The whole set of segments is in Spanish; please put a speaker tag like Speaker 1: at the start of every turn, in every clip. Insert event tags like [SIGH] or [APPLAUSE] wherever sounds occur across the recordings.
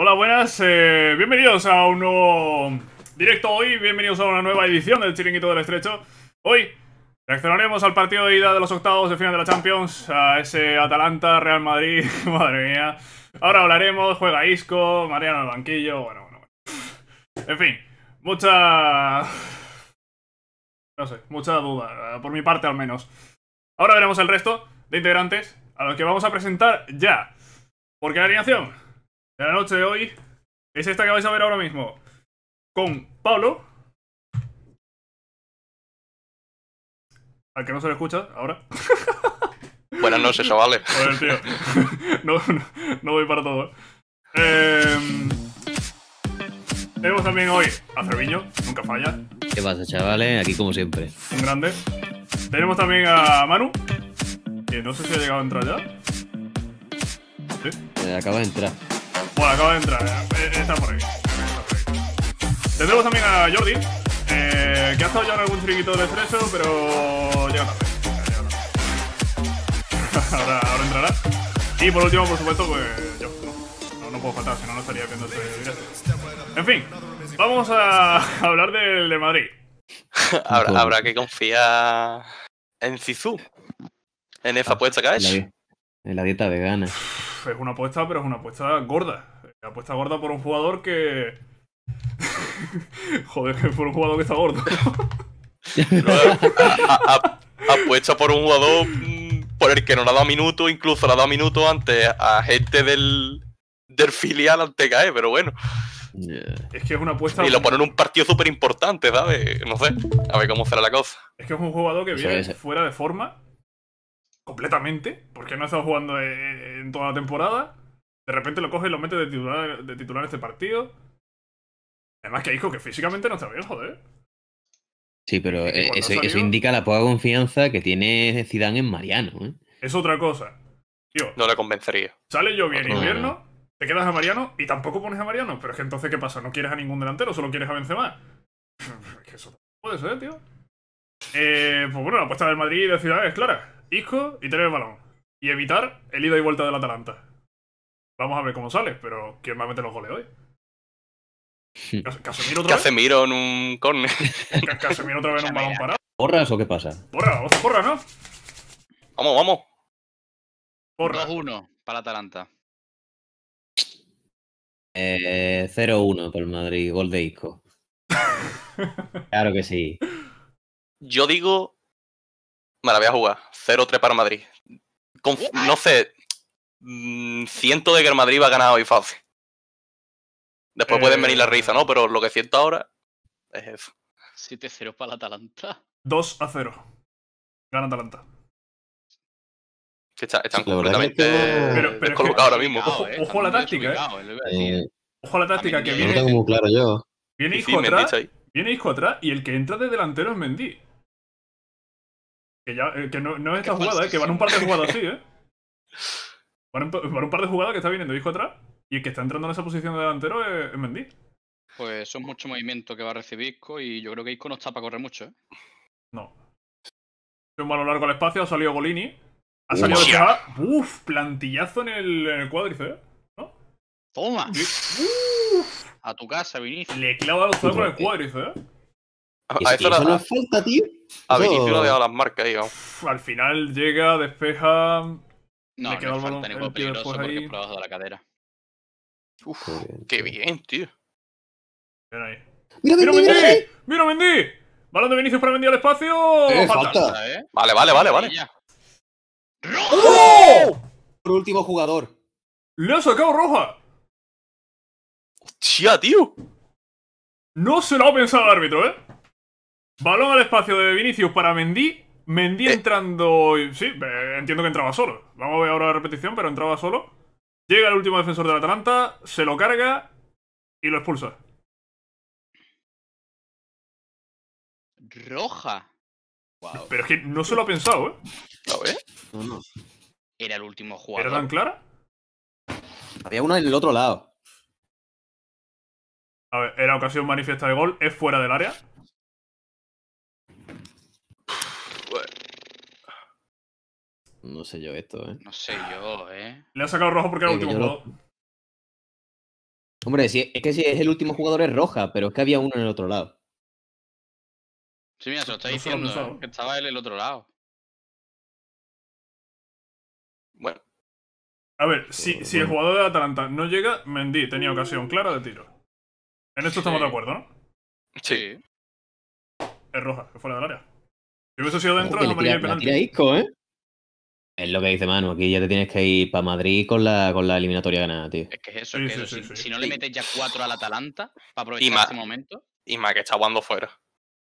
Speaker 1: Hola, buenas, eh, bienvenidos a un nuevo directo hoy, bienvenidos a una nueva edición del Chiringuito del Estrecho. Hoy reaccionaremos al partido de ida de los octavos de final de la Champions, a ese Atalanta-Real Madrid, [LAUGHS] madre mía. Ahora hablaremos, juega Isco, Mariano al banquillo, bueno, bueno, bueno. En fin, mucha... no sé, mucha duda, eh, por mi parte al menos. Ahora veremos el resto de integrantes a los que vamos a presentar ya. ¿Por qué la alineación? la noche de hoy es esta que vais a ver ahora mismo. Con Pablo. Al que no se le escucha ahora. [LAUGHS]
Speaker 2: Buenas noches, chavales. [LAUGHS] Joder, tío. [LAUGHS] No,
Speaker 1: voy para todo. Em, tenemos también hoy a Cerviño, nunca falla.
Speaker 2: ¿Qué pasa, chavales? Aquí como siempre.
Speaker 1: Un grande. Tenemos también a Manu, que no sé si ha llegado a entrar ya.
Speaker 2: ¿Sí? acaba de entrar.
Speaker 1: Bueno, acaba de entrar. Eh, eh, está por ahí. Tendremos también a Jordi, eh, que ha estado ya en algún triguito de estreso, pero llega [LAUGHS] ahora, ahora entrará. Y por último, por supuesto, pues yo. No, puedo faltar, si no, no estaría viendo este video. En fin, vamos a [LAUGHS] hablar del de Madrid.
Speaker 2: [LAUGHS] habrá, que confiar en Cizú. en esa ah, apuesta que En la dieta vegana es
Speaker 1: una apuesta, pero es una apuesta gorda. apuesta gorda por un jugador que. [LAUGHS] Joder, que por un jugador que está gordo.
Speaker 2: apuesta por un jugador mm, por el que no le ha dado minuto, incluso le ha dado minutos antes a gente del, filial ante pero bueno. Es
Speaker 1: que es una apuesta. Y lo
Speaker 2: ponen en un partido súper importante, ¿sabes? No sé. A ver cómo será la cosa.
Speaker 1: Es que es un jugador que viene fuera de forma completamente, porque no ha estado jugando eh, eh, en toda la temporada. De repente lo coge y lo mete de titular, de titular este partido. Además que dijo que físicamente no está bien, joder.
Speaker 2: Sí, pero eh, eso, indica la poca confianza que tiene Zidane en Mariano. Es
Speaker 1: otra cosa.
Speaker 2: no le convencería.
Speaker 1: Sale yo bien invierno, te quedas a Mariano y tampoco pones a Mariano. Pero es que entonces, ¿qué pasa? ¿No quieres a ningún delantero? ¿Solo quieres a Benzema? [LAUGHS] es que eso puede ser, tío. Eh, pues bueno, la apuesta del Madrid de Ciudad es clara. Isco y tener el balón. Y evitar el ida y vuelta del Atalanta. Vamos a ver cómo sale, pero ¿quién va a meter los goles hoy?
Speaker 2: ¿Casemiro otra vez? Casemiro en un córner. [LAUGHS]
Speaker 3: ¿Casemiro otra vez en un balón parado?
Speaker 2: ¿Porras o qué pasa?
Speaker 3: Porras, vamos porra, ¿no? Vamos, vamos. Porras. 2-1 para Atalanta.
Speaker 2: Eh, 0-1 para el Madrid, gol de Isco. [LAUGHS] claro que sí. Yo digo. Me la voy a jugar. 0-3 para Madrid. no sé. Siento mm, de que el Madrid va a ganar hoy fácil. Después pueden venir la risa, ¿no? Eh. Pero lo que siento ahora es eso.
Speaker 3: 7-0 para el Atalanta.
Speaker 1: 2 0. Gana Atalanta.
Speaker 2: está, están completamente es ahora mismo. Eh, eh. Ojo, a la táctica, eh.
Speaker 1: Ojo a la táctica que viene. No tengo muy claro yo. Viene hijo atrás. Viene hijo atrás y el que entra de delantero es Mendy. Eh, que, no, es esta jugada, eh, que van un par de jugadas así, [LAUGHS] ¿eh? Van un, par de jugadas que está viniendo hijo atrás y el que está entrando en esa posición de delantero es, Mendy.
Speaker 3: Pues son muchos mucho movimiento que va a recibir Isco y yo creo que Isco no está para correr mucho, ¿eh? No. Un balón largo al espacio, ha salido Golini.
Speaker 2: Ha salido despejada.
Speaker 1: Uf, plantillazo en el, en cuádrice, ¿eh? ¿No? Toma. Uf. A tu casa, Vinicius. Le clava los con el cuádrice, ¿eh?
Speaker 2: ¿Eso, eso, eso falta, tío?
Speaker 1: A Vinicius lo ha dejado las marcas ahí, Al final llega, despeja... No, le queda no falta ningún peligroso porque ahí. es por abajo de la cadera. Uf, qué bien,
Speaker 2: tío. Mira
Speaker 1: ¡Mira, Mendy! ¡Mira, Mendy! Eh! ¡Mira, Mendy! ¿Balón de Vinicius para Mendy al espacio? Eh, falta.
Speaker 2: ¿eh? Vale, vale, vale, vale. ¡Oh! Por último jugador. ¡Le ha sacado roja!
Speaker 1: ¡Hostia, tío! No se lo ha pensado el árbitro, ¿eh? Balón al espacio de Vinicius para Mendy. Mendy eh. entrando. Sí, eh, entiendo que entraba solo. Vamos a ver ahora la repetición, pero entraba solo. Llega el último defensor del Atalanta, se lo
Speaker 3: carga y lo expulsa. Roja. Pero es que no se lo ha pensado, ¿eh?
Speaker 2: A ver. No, no.
Speaker 3: Era el último jugador. ¿Era tan clara?
Speaker 2: Había una en el otro lado.
Speaker 1: A ver, era ocasión manifiesta de gol, es fuera del área.
Speaker 3: No
Speaker 2: sé yo esto, ¿eh? No sé
Speaker 3: yo, ¿eh? Le ha sacado rojo porque era el eh, último jugador.
Speaker 2: Hombre, es que si es el último jugador es roja, pero es que había uno en el otro lado.
Speaker 3: Sí, mira, se lo está diciendo, ¿eh? que estaba él en el otro lado.
Speaker 1: Bueno. A ver, pues si, si el jugador de Atalanta no llega, Mendy tenía ocasión clara de tiro. En esto estamos de acuerdo, ¿no? Sí. Es roja, que fuera del área. Si hubiese sido dentro, me haría el penalti. ¿eh?
Speaker 2: Es lo que dice Manu, aquí ya te tienes que ir para Madrid con la, con la eliminatoria ganada, tío. Es
Speaker 3: que es eso, si, no le metes ya cuatro al Atalanta para aprovechar este momento.
Speaker 2: Y más que está jugando fuera.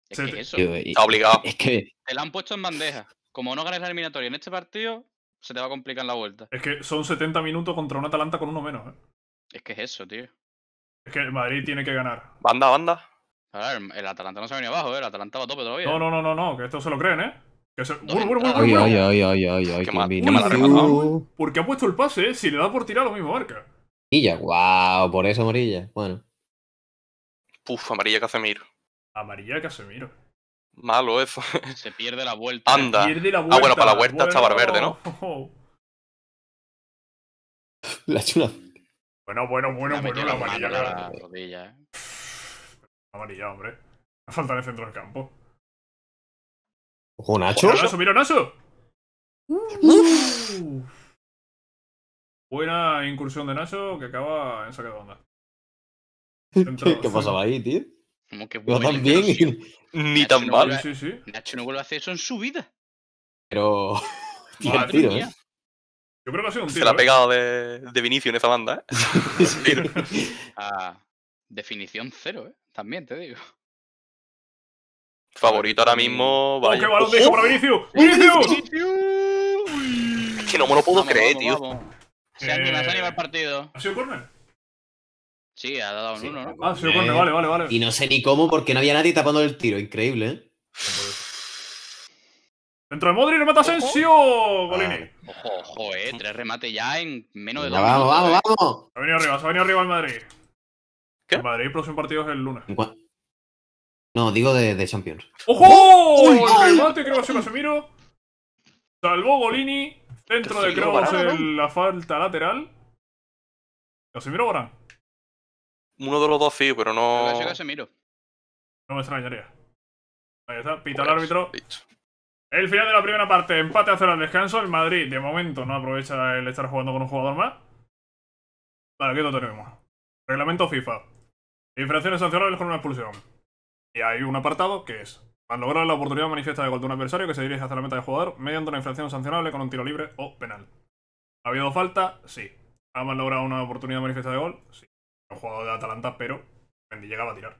Speaker 2: Es que es eso. está obligado. Es que...
Speaker 3: Te la han puesto en bandeja. Como no ganes la eliminatoria en este partido, se te va a complicar la vuelta. Es que son 70 minutos contra un Atalanta con uno menos, ¿eh? Es que es eso, tío. Es que Madrid tiene que ganar. Banda, banda. A ver, el Atalanta no se ha venido abajo, ¿eh? El Atalanta va a tope todavía. No, eh. no, no,
Speaker 1: no, no, que esto se lo creen, ¿eh? Oye, Qué, Porque ha puesto el pase, eh? si le da por tirar lo mismo marca.
Speaker 2: Amarilla, wow, por eso amarilla. Bueno. Puf, amarilla Casemiro. Amarilla Casemiro. Malo eso. Se pierde la vuelta. Anda. ah, bueno, para la vuelta está bar verde, ¿no?
Speaker 1: [LAUGHS] La chula. Bueno, bueno, bueno, bueno, la amarilla. La, eh. Amarilla, hombre. Ha falta en el centro del campo.
Speaker 2: Ojo, Nacho.
Speaker 3: Mira,
Speaker 1: Nacho, mira, mm. Nacho. Uh. Buena incursión de Nacho que acaba en saque de
Speaker 2: onda. ¿Qué, pasaba ahí, tío?
Speaker 3: Como que no tan
Speaker 2: bien ni, tan mal.
Speaker 3: Nacho no vuelve a hacer eso en su vida. Pero. [LAUGHS] Tío, tiros. ¿eh? ha sido Se la ha ¿eh? pegado
Speaker 2: de, de Vinicio en esa banda, ¿eh?
Speaker 3: ah, [LAUGHS] definición cero, ¿eh? También te digo
Speaker 2: favorito ahora mismo. Vaya. ¡Qué balón dejo para
Speaker 3: Vinicius! ¡Vinicius!
Speaker 2: Es que no me lo puedo creer, tío.
Speaker 3: Se anima, se anima el partido. ¿Ha sido corner? Sí, ha dado uno. ¿no? Ah, ha sido eh, corner, vale, vale, vale.
Speaker 2: Y no sé ni cómo porque no había nadie tapando el tiro. Increíble, ¿eh?
Speaker 1: Dentro de Modri, remata Asensio. Golini.
Speaker 3: Ojo, ojo, eh. Tres remates ya en menos
Speaker 1: de dos Vamos, vamos, eh. vamos.
Speaker 3: Se ha venido arriba, se ha venido arriba el
Speaker 1: Madrid. ¿Qué? El Madrid, próximo partido es el lunes.
Speaker 2: No, digo de, Champions.
Speaker 1: ¡Ojo! El ¡Oh! remate creo que Salvó Bolini.
Speaker 3: Centro de Kroos en la falta lateral.
Speaker 1: Casemiro ahora?
Speaker 2: Uno de los dos sí, pero no. No
Speaker 1: me extrañaría. Ahí está, pita pues, el árbitro. El final de la primera parte, empate a cero al descanso. El Madrid, de momento, no aprovecha el estar jugando con un jugador más. Vale, aquí lo tenemos. Reglamento FIFA. Infracciones sancionables con una expulsión. Y hay un apartado que es al lograr la oportunidad manifiesta de gol de un adversario que se dirige hacia la meta de jugador mediante una infracción sancionable con un tiro libre o penal. ¿Ha habido falta? Sí. ¿Ha logrado una oportunidad manifiesta de gol? Sí. Un jugador de Atalanta, pero Mendy llegaba a tirar.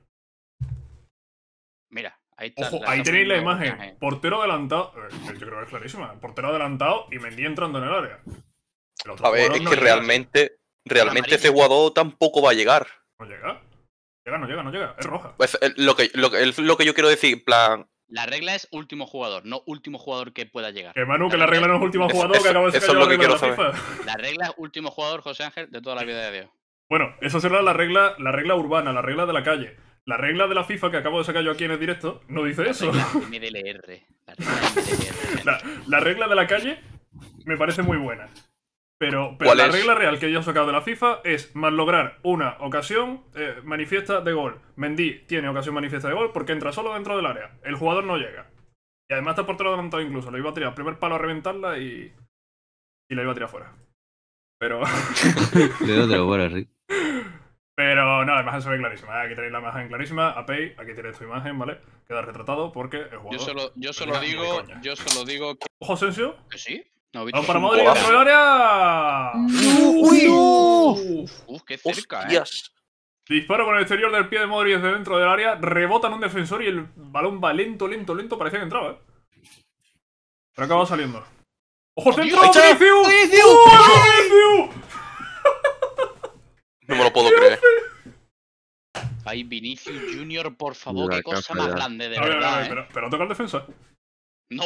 Speaker 1: Mira, ahí ahí tenéis la imagen. Portero adelantado. yo creo que es clarísima. Portero adelantado y Mendy entrando en el área.
Speaker 2: a ver, es que realmente, realmente ese jugador tampoco va a llegar.
Speaker 1: No llega. Llega, no llega, no llega. Es roja.
Speaker 2: Pues, lo, que, lo, que yo quiero decir, plan.
Speaker 3: La regla es último jugador, no último jugador que pueda llegar. Que Manu, que la regla no es último jugador, que acaba de Eso es lo que quiero saber. La regla es último jugador, José Ángel, de toda la vida de Dios.
Speaker 1: Bueno, esa será la regla, la regla urbana, la regla de la calle. La regla de la FIFA que acabo de sacar yo aquí en el directo no dice eso.
Speaker 3: [LAUGHS]
Speaker 1: la, la regla de la calle me parece muy buena. Pero, la regla real que yo he sacado de la FIFA es más lograr una ocasión eh, manifiesta de gol. Mendy tiene ocasión manifiesta de gol porque entra solo dentro del área. El jugador no llega. Y además está por portero adelantado incluso. Lo iba a tirar primer palo a reventarla y. Y la iba a tirar fuera. Pero.
Speaker 2: [LAUGHS]
Speaker 1: Pero no, la imagen se ve clarísima. ¿eh? Aquí tenéis la imagen clarísima. Apey, aquí tenéis tu imagen, ¿vale? Queda retratado porque el jugador.
Speaker 3: Yo solo, yo digo. Yo solo digo. ¿Ojo, Que sí.
Speaker 1: No, ¡Vamos para Madrid! dentro del ¡Uy! ¡Uy! ¡Uf, qué cerca, eh! Disparo con el exterior del pie de Modric desde dentro del área, rebota en un defensor y el balón va lento, lento, lento, parecía que entraba, ¿eh? Pero acaba saliendo.
Speaker 3: ¡Ojo, centro! ¡Vinicius! ¡Vinicius! No me lo puedo [LAUGHS] creer. Ay, Vinicius Junior, por favor, qué cosa más grande, de verdad. Pero, toca el defensor. ¿eh? No.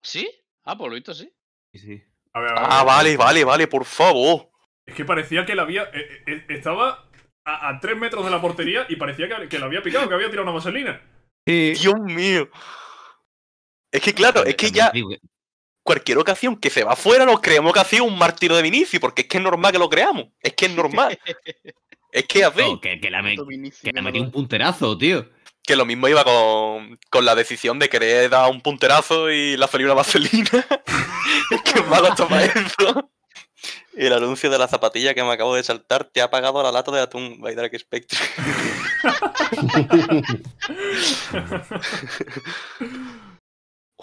Speaker 3: ¿Sí? Ah, por lo visto sí.
Speaker 2: A ver, ah, vale, vale, vale, por favor.
Speaker 1: Es que parecía que la había. Eh, eh, eh, estaba a, tres metros de la portería y parecía que, que la había picado, que había tirado una vaselina.
Speaker 2: Dios mío. Es que claro, es que ya. Cualquier ocasión que se va afuera nos creemos que ha sido un martiro de Vinicius, porque es que es normal que lo creamos. Es que es normal. [LAUGHS] es que hace No, que, que, la, un punterazo, tío. Que lo mismo iba con, con la decisión de querer dar un punterazo y la una vaselina. [LAUGHS] Qué malo para eso. Y el anuncio de la zapatilla que me acabo de saltar te ha pagado la lata de atún by Dark Spectre. [LAUGHS]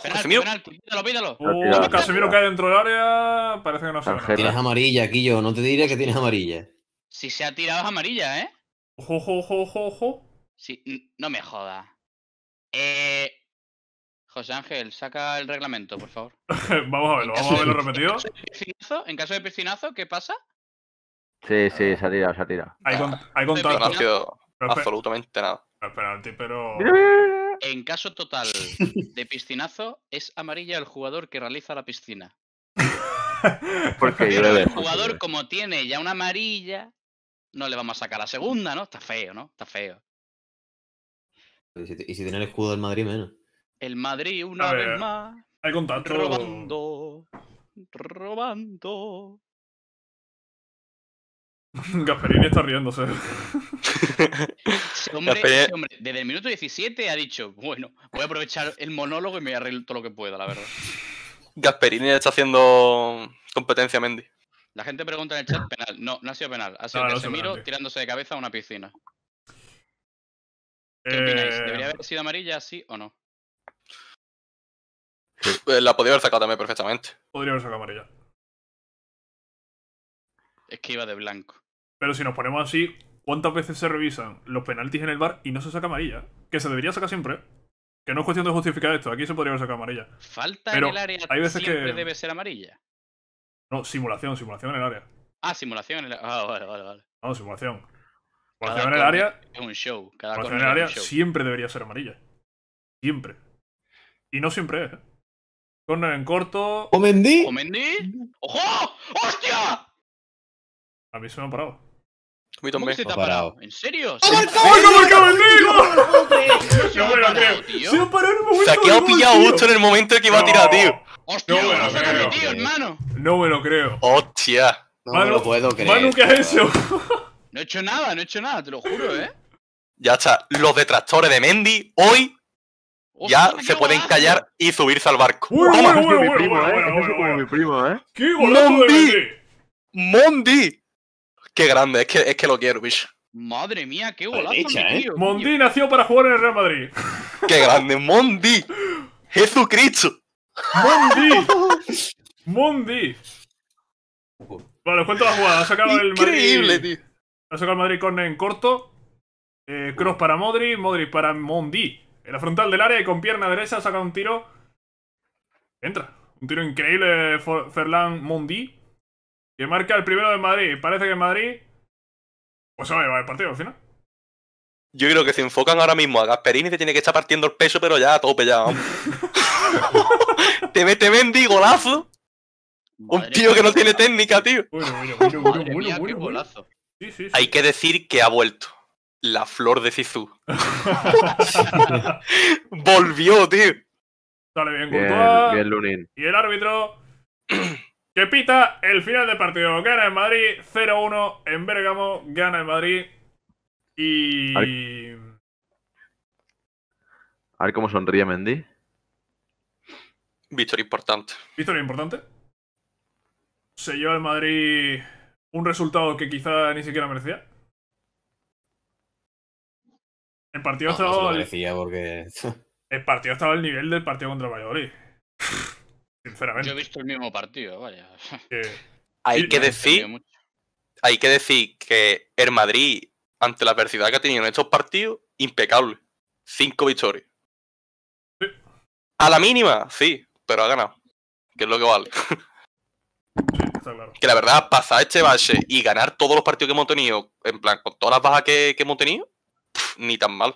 Speaker 2: Casimiro. pídelo, Pídalo, Uh, Casimiro cae
Speaker 1: dentro
Speaker 3: del área. Parece que no se Tienes
Speaker 2: amarilla, yo No te diré que tienes amarilla.
Speaker 3: Si se ha tirado es amarilla, ¿eh? Ojo, ojo, ojo, ojo. Sí, no me joda. Eh, José Ángel, saca el reglamento, por favor. [LAUGHS] vamos a verlo, vamos a verlo repetido. [LAUGHS] En caso de piscinazo, ¿qué pasa?
Speaker 2: Sí, sí, se ha tirado, se ha tirado. Hay, con, hay No ha sido absolutamente nada. Ah, Espera, pero. [LAUGHS]
Speaker 3: En caso total de piscinazo, es amarilla el jugador que realiza la piscina.
Speaker 2: Porque el jugador,
Speaker 3: como tiene ya una amarilla, no le vamos a sacar la segunda, ¿no? Está feo, ¿no? Está feo.
Speaker 2: Y si, tiene el escudo del Madrid, menos.
Speaker 3: El Madrid, una vez más. Hay contacto. Robando. Robando. [LAUGHS] Gasperini está
Speaker 2: riéndose. hombre,
Speaker 3: desde el minuto 17 ha dicho, bueno, voy a aprovechar el monólogo y me voy a reír todo lo que pueda, la verdad.
Speaker 2: Gasperini está haciendo competencia a Mendy.
Speaker 3: La gente pregunta en el chat penal. No, no ha sido penal. Ha sido que se tirándose de cabeza a una piscina.
Speaker 2: Eh, ¿Debería
Speaker 3: haber sido amarilla, sí o no? Eh, la podría haber sacado también perfectamente.
Speaker 1: Podría haber sacado amarilla.
Speaker 3: Es que iba de blanco.
Speaker 1: Pero si nos ponemos así, ¿cuántas veces se revisan los penaltis en el bar y no se saca amarilla? Que se debería sacar siempre. Que no es cuestión de justificar esto, aquí se podría haber sacado amarilla.
Speaker 3: Falta en el área hay veces siempre que... debe ser amarilla.
Speaker 1: No, simulación, simulación en el área.
Speaker 3: Ah, simulación en el área. Ah, vale, vale, vale. Vamos, simulación. Cada en el área. Es un show. Cada en el área
Speaker 1: siempre debería ser amarilla. Siempre. Y no siempre es. ¿eh? Corner en corto. ¿O Mendy?
Speaker 3: ¡Ojo! ¡Hostia!
Speaker 1: A mí se me ha parado.
Speaker 2: ¿Cómo que Se te ha parado?
Speaker 3: ¿En serio? ¡Ha ¡Ha No [LAUGHS] me lo creo.
Speaker 1: Se ha parado en un momento. Se ha quedado ha pillado justo en
Speaker 2: el momento en que iba a tirar, tío. ¡Hostia! No me
Speaker 1: lo creo.
Speaker 3: hermano.
Speaker 2: No me lo creo. ¡Hostia! No me lo puedo creer. Manu, ¿qué has
Speaker 3: hecho? [LAUGHS] No he hecho nada, no he hecho nada, te lo juro, ¿eh?
Speaker 2: Ya está. Los detractores de Mendy hoy ya se pueden callar y subirse al barco. Uy, uy, mi primo,
Speaker 3: ¿eh? mi
Speaker 2: primo, ¿eh?
Speaker 1: ¡Mondi!
Speaker 2: ¡Mondi! ¡Qué grande! Es que, es que lo quiero, bicho. Madre
Speaker 3: mía, qué golazo, ¿eh? tío,
Speaker 1: Mondi nació para jugar en el Real Madrid. ¡Qué grande! ¡Mondi! ¡Jesucristo! ¡Mondi! [LAUGHS] ¡Mondi! Vale, os cuento la jugada. Ha sacado el Madrid. Increíble, tío. Ha saca el Madrid corner en corto. Eh, cross para Modri, Modri para Mondi. En la frontal del área y con pierna derecha saca un tiro. Entra. Un tiro increíble Ferland Mondi. Que marca el primero de Madrid. Parece que Madrid. Pues a va el partido al final.
Speaker 2: Yo creo que se enfocan ahora mismo a Gasperini que tiene que estar partiendo el peso, pero ya a tope [LAUGHS] te mete Mendy, golazo. un tío que no tiene técnica, tío. Bueno, bueno, bueno, bueno, bueno, bueno. golazo. Hay que decir que ha vuelto. La flor de Cizú. [LAUGHS]
Speaker 1: Volvió, tío. Sale bien, Y el árbitro [CLEARS THROAT] que pita el final del partido. Gana en Madrid 0-1 en Bérgamo. Gana en Madrid. Y.
Speaker 2: A ver, cómo sonríe Mendy. Victoria importante.
Speaker 1: Victoria importante. Se el Madrid un resultado que quizá ni siquiera merecía.
Speaker 2: El partido estaba. porque. [LAUGHS]
Speaker 1: el partido estaba al nivel del partido contra Valladolid. [LAUGHS] Sinceramente. Yo he visto el
Speaker 3: mismo partido, vaya. [LAUGHS]
Speaker 2: Hay que decir. Hay que decir que el Madrid, ante la adversidad que ha tenido en estos partidos, impecable. Cinco victorias. A la mínima, sí, pero ha ganado. Que es lo que vale. Que la verdad, pasar este bache y ganar todos los partidos que hemos tenido, en plan, con todas las bajas que, hemos tenido, ni tan mal.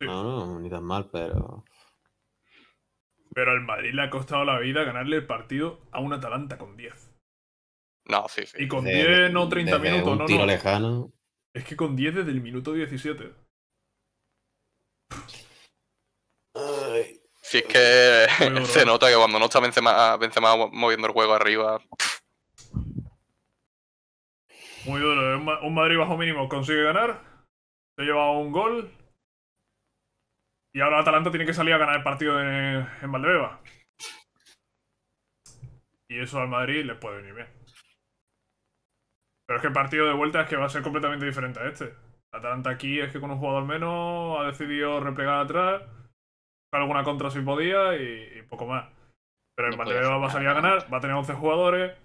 Speaker 2: No, no, ni tan mal, pero.
Speaker 1: Pero al Madrid le ha costado la vida ganarle el partido a un Atalanta con 10.
Speaker 2: No, sí, sí. Y con 10, no 30 minutos, no, tiro lejano.
Speaker 1: Es que con 10 desde el minuto 17.
Speaker 2: Si es que [LAUGHS] se nota que cuando no está Benzema, Benzema moviendo el juego arriba.
Speaker 1: Muy duro. Un Madrid bajo mínimo consigue ganar. Se lleva un gol. Y ahora Atalanta tiene que salir a ganar el partido en, en Valdebeba. Y eso al Madrid le puede venir bien. Pero es que el partido de vuelta es que va a ser completamente diferente a este. Atalanta aquí es que con un jugador menos ha decidido replegar atrás alguna contra si podía y, poco más. Pero el Madrid va a salir a ganar, va a tener 11 jugadores.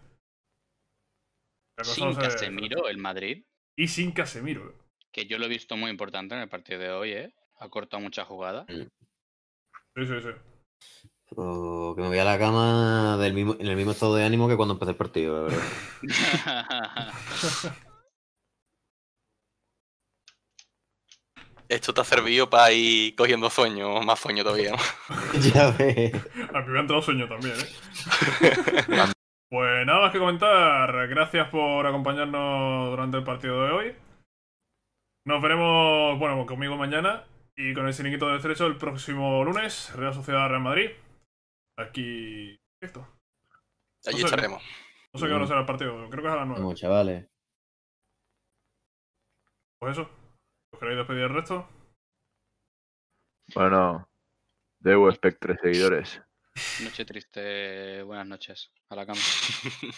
Speaker 3: Sin Casemiro, el Madrid. Y sin Casemiro. Que yo lo he visto muy importante en el partido de hoy, ¿eh? Ha cortado mucha jugada. Mm. Sí, sí, sí.
Speaker 2: que me voy a la cama del en el mismo estado de ánimo que cuando empecé el partido, la verdad. [LAUGHS] [LAUGHS] Esto te ha servido para ir cogiendo sueño, más sueño todavía. [LAUGHS] ya ves.
Speaker 1: A mí me ha entrado sueño también, ¿eh? [LAUGHS] pues nada más que comentar. Gracias por acompañarnos durante el partido de hoy. Nos veremos, bueno, pues conmigo mañana y con el Siniquito de estrecho el próximo lunes, Real Sociedad Real Madrid. Aquí, esto.
Speaker 3: Allí estaremos. No sé qué a mm. será
Speaker 1: el partido, creo que es a las
Speaker 3: 9. chavales. Pues eso queréis despedir el resto?
Speaker 2: Bueno, debo Spectre seguidores.
Speaker 3: [LAUGHS] Noche triste, buenas noches. A la cama.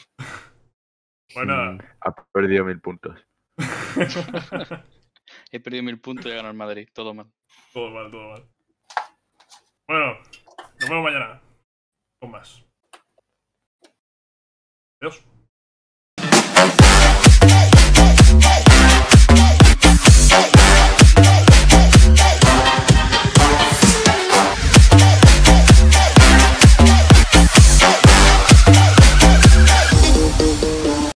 Speaker 3: [LAUGHS] bueno.
Speaker 2: Ha perdido mil puntos. [LAUGHS]
Speaker 3: He perdido mil puntos y he ganado el Madrid. Todo mal. Todo mal, todo mal.
Speaker 1: Bueno, nos vemos mañana. Con más. Adiós.